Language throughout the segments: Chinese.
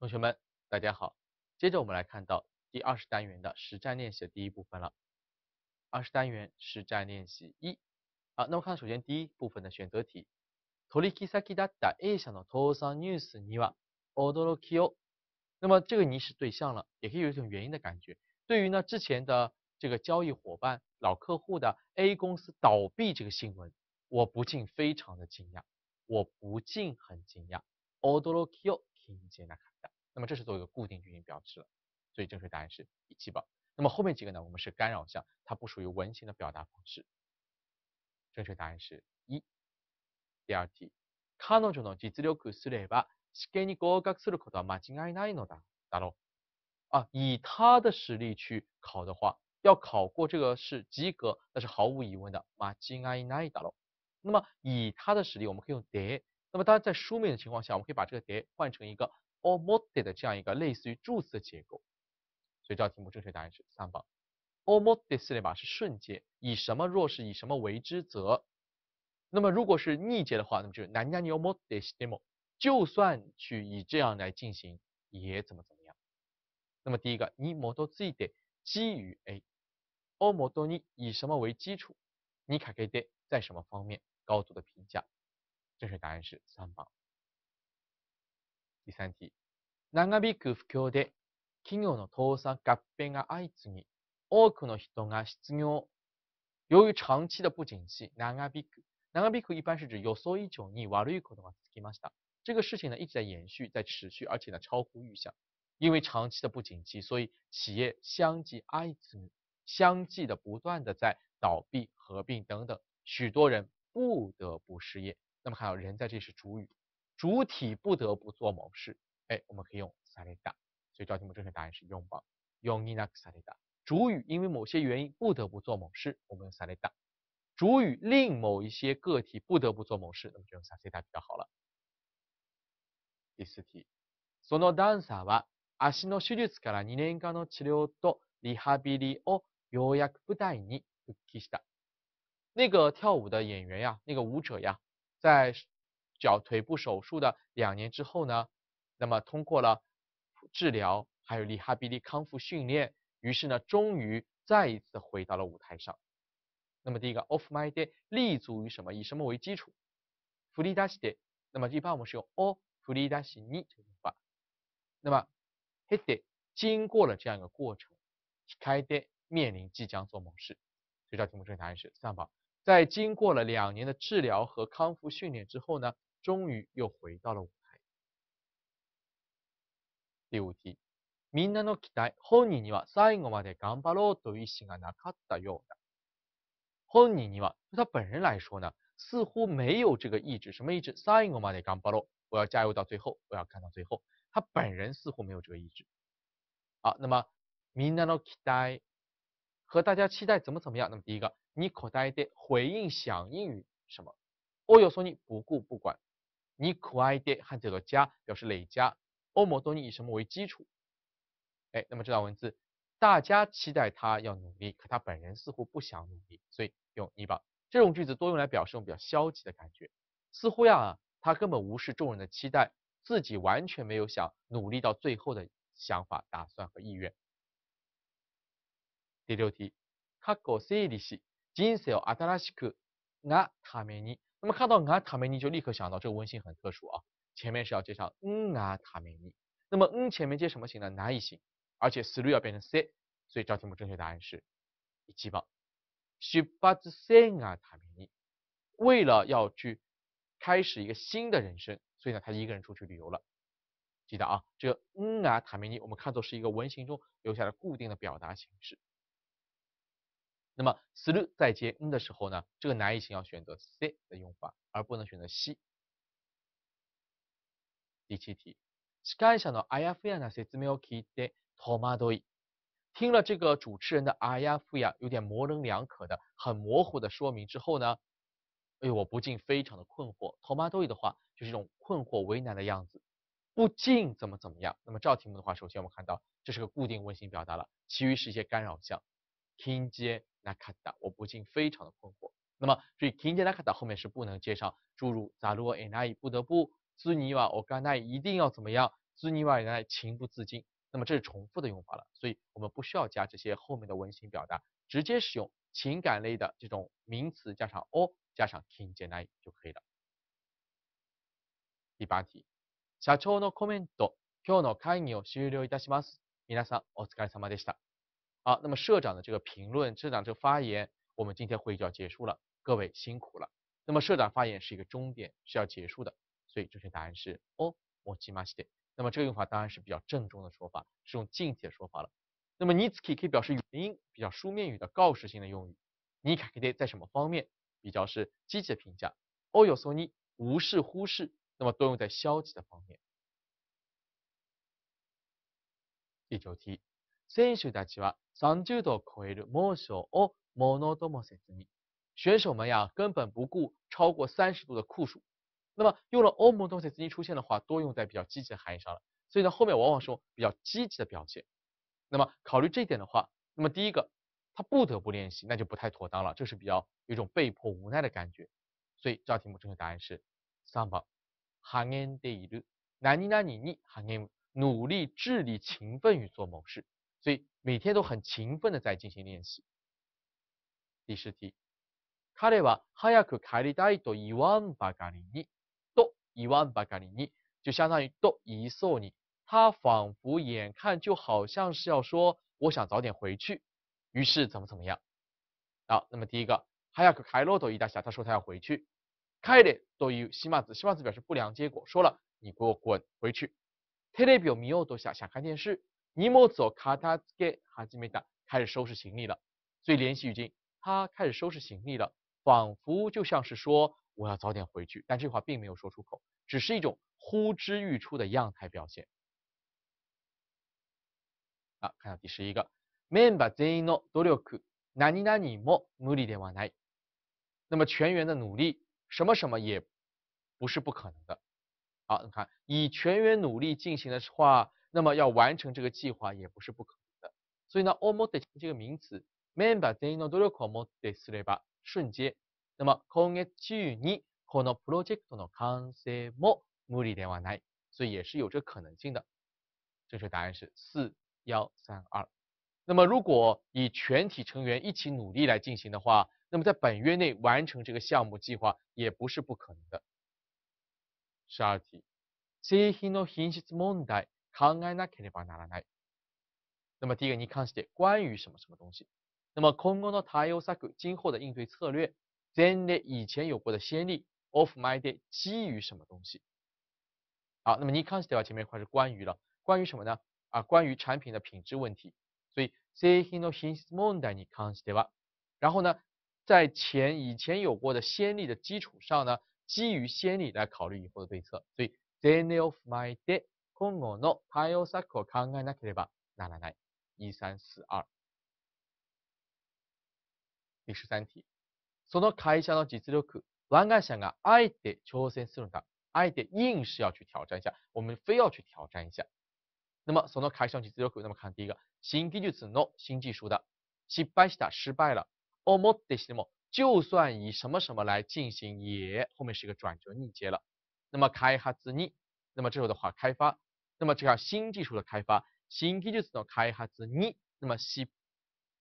同学们，大家好。接着我们来看到第二十单元的实战练习的第一部分了。二十单元实战练习一。好，那我看首先第一部分的选择题。A 那么这个你是对象了，也可以有一种原因的感觉。对于呢之前的这个交易伙伴、老客户的 A 公司倒闭这个新闻，我不禁非常的惊讶，我不禁很惊讶。那么这是作为一个固定句型表示了，所以正确答案是一七八。那么后面几个呢？我们是干扰项，它不属于文型的表达方式。正确答案是一。第二题，彼女の実力すれば試験に合格することは間違いないのだだろ啊，以他的实力去考的话，要考过这个是及格，那是毫无疑问的，間違いないだろ那么以他的实力，我们可以用で。那么当然，在书面的情况下，我们可以把这个で换成一个。omodde 的这样一个类似于助词结构，所以这道题目正确答案是三方。omodde 四列法是顺接，以什么若是以什么为之，则，那么如果是逆接的话，那么就是 n a n i o m o d d e s e m o 就算去以这样来进行，也怎么怎么样。那么第一个，ni m o d z e 的基于 a，omodni 以什么为基础 n i k e d 在什么方面高度的评价，正确答案是三方。第三题。長引く不況で企業の倒産氣，長期的不景氣，長期的不景氣，長期的長期的不景氣，長期的不景氣，長期的不景氣，長期的不景氣，長期的不景氣，長期的不景氣，長期的不景氣，長期的不景氣，長期的不景氣，長期的不景期的不景氣，長期的不景氣，長期的不景的不景氣，長期的不景氣，長期的不景氣，長不得期的不景氣，長期的不景氣，長期的不景氣，的不景的不景氣，長不不不不哎，我们可以用 salida，所以这道题目正确答案是拥抱，用 ina salida。主语因为某些原因不得不做某事，我们用 salida。主语令某一些个体不得不做某事，那么就用 salida 比较好了。第四题，そのダンサーは足の手術から2年間の治療とリハビリを病院舞台に復帰した。那个跳舞的演员呀，那个舞者呀，在脚腿部手术的两年之后呢？那么通过了治疗，还有利哈比利康复训练，于是呢，终于再一次回到了舞台上。那么第一个 of my day，立足于什么？以什么为基础弗利达西 d a y 那么一般我们是用 o l f 弗 l 达西 a s n 那么 he de 经过了这样一个过程 h kai d 面临即将做某事。所以这道题目正确答案是三宝，在经过了两年的治疗和康复训练之后呢，终于又回到了舞台。で、うちみんなの期待、本人には最後まで頑張ろうと意思がなかったようだ。本人には，他本人来说呢，似乎没有这个意志，什么意志？最後まで頑張ろう，我要加油到最后，我要看到最后。他本人似乎没有这个意志。好，那么みんなの期待和大家期待怎么怎么样？那么第一个，にこだえて回应响应于什么？およそに不顾不管。にこだえて和这个加表示累加。多摩多尼以什么为基础？哎，那么这段文字，大家期待他要努力，可他本人似乎不想努力，所以用你吧。这种句子多用来表示我比较消极的感觉，似乎呀，他根本无视众人的期待，自己完全没有想努力到最后的想法、打算和意愿。第六题，那么看到安塔梅尼，就立刻想到这个温馨很特殊啊。前面是要介绍嗯啊塔米尼，那么嗯前面接什么型呢？难以型，而且思路要变成 c，所以这道题目正确答案是 E 七 B。去巴兹塞啊塔米尼，为了要去开始一个新的人生，所以呢他一个人出去旅游了。记得啊，这个嗯啊塔米尼我们看作是一个文型中留下的固定的表达形式。那么思路在接嗯的时候呢，这个难以型要选择 c 的用法，而不能选择西。第七题，Sky 上的アイアフイアの説明を聞いて、トマドイ。听了这个主持人的アイアフイ有点模棱两可的、很模糊的说明之后呢，哎呦，我不禁非常的困惑。トマドイ的话就是一种困惑、为难的样子。不禁怎么怎么样。那么这道题目的话，首先我们看到这是个固定问型表达了，其余是一些干扰项。キンドナカダ，我不禁非常的困惑。那么所以キンドナカダ后面是不能接上诸如ざる n えない、不得不。スニワオカナイ一定要怎么样？スニワラ情不自禁。那么这是重复的用法了，所以我们不需要加这些后面的文型表达，直接使用情感类的这种名词加上 o 加上听见ない就可以了。第八题、社長のコメント、今日の会議を終了いたします。皆さんお疲れ様でした。啊，那么社长的这个评论，社长这个发言，我们今天会议就要结束了，各位辛苦了。那么社长发言是一个终点，是要结束的。所以正确答案是哦，モジマシテ。那么这个用法当然是比较郑重的说法，是用近体的说法了。那么ニズキ可以表示语音比较书面语的告示性的用语。ニカクテ在什么方面比较是积极的评价？オヨソニ无视忽视，那么多用在消极的方面。第九题，選手たちは三十度を超える猛暑をものでもせずに，选手们呀根本不顾超过三十度的酷暑。那么用了欧盟多些资金出现的话，多用在比较积极的含义上了。所以呢，后面往往是比较积极的表现。那么考虑这一点的话，那么第一个他不得不练习，那就不太妥当了，这是比较有一种被迫无奈的感觉。所以这道题目正确答案是 some。努力、智力、勤奋于做某事，所以每天都很勤奋的在进行练习。第十题，彼は早く帰りたいと言わんばかりに。一万八干里呢，就相当于都一送你。他仿佛眼看就好像是要说，我想早点回去。于是怎么怎么样？好，那么第一个，还要开罗多一大侠，他说他要回去。开的多于西马子，西马子表示不良结果，说了，你给我滚回去。テレビを見る多想想看电视。ニモ子を片付け始めた，开始收拾行李了。所以连续语境，他开始收拾行李了，仿佛就像是说。我要早点回去，但这话并没有说出口，只是一种呼之欲出的样态表现。啊，看到第十一个，メンバー全員の努力、何に何にも無理ではない。那么全员的努力，什么什么也不是不可能的。好，你看以全员努力进行的话，那么要完成这个计划也不是不可能的。所以呢，オモテ这个名词，メンバー全員の努力をオモテすれば，瞬间。那么，今月中にこのプロジェクトの完成も無理ではない，所以也是有这可能性的。正确答案是四幺三二。那么，如果以全体成员一起努力来进行的话，那么在本月内完成这个项目计划也不是不可能的。十二题，製品の品質問題、考えなければならない。那么第一个，你看是关于什么什么东西？那么，この対応策、今后的应对策略。t h e 那以前有过的先例，of my day 基于什么东西？好，那么你 consider 前面一块是关于了，关于什么呢？啊，关于产品的品质问题。所以，say h no his m o n d 你 c o n s i d e 然后呢，在前以前有过的先例的基础上呢，基于先例来考虑以后的对策。所以，then of my d a y 空 o n g o no kaiosaku kanga nakereba，来拿，一三四二。第十三题。从头开箱到几次六课，我敢想啊，还得挑战苏龙达，还得硬是要去挑战一下，我们非要去挑战一下。那么从头开箱几次六那么看第一个，新技术的，失败了，就算以什么什么来进行，也后面是一个转折逆接了。那么开发自那么时候的话，开发，那么这样新技术的开发，新技术的开发自那么失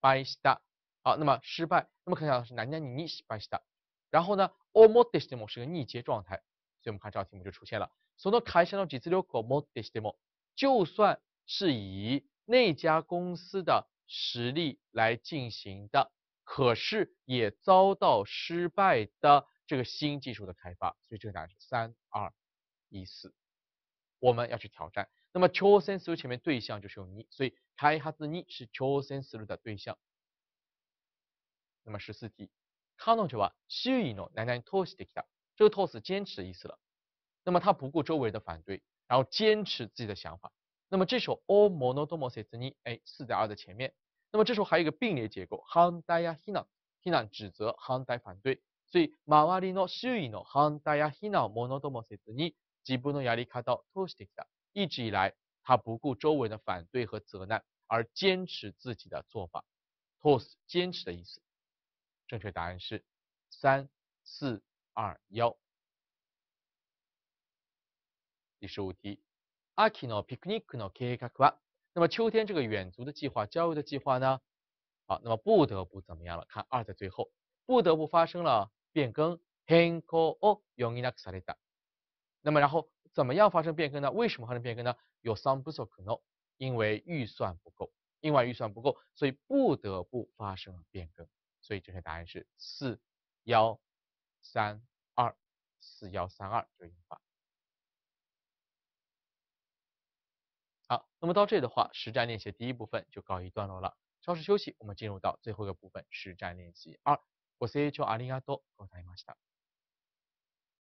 败了。好，那么失败，那么可想而知，男家女女是失败的。然后呢，almost disney 欲是个逆接状态，所以我们看这道题目就出现了，从的开销的几次流，almost i s e y 就算是以那家公司的实力来进行的，可是也遭到失败的这个新技术的开发，所以这个答案是三二一四，我们要去挑战，那么 chosen through 前面对象就是用一，所以开哈子你是 chosen through 的对象。那么十四题，看懂了吧？周围的男人拖死的去了，这个拖是坚持的意思了。那么他不顾周围的反对，然后坚持自己的想法。那么这时候，o モノドモせ n i 哎，四在二的前面。那么这时候还有一个并列结构，反 n や非難、非難指责、da 反对。所以周り a 周囲の n 対や非難モノドモせずに自分のやり方としてきた。一直以来，他不顾周围的反对和责难，而坚持自己的做法。拖是坚持的意思。正确答案是三四二幺。第十五题，Akino picnic no k i k a k u 那么秋天这个远足的计划、郊游的计划呢？好，那么不得不怎么样了？看二在最后，不得不发生了变更。Hanko o yoninak sareta。那么然后怎么样发生变更呢？为什么发生变更呢？Yosan busoku no，因为预算不够，因为预算不够，所以不得不发生了变更。所以正确答案是四幺三二四幺三二这个用法。好，那么到这里的话，实战练习第一部分就告一段落了。稍事休息，我们进入到最后一个部分——实战练习二。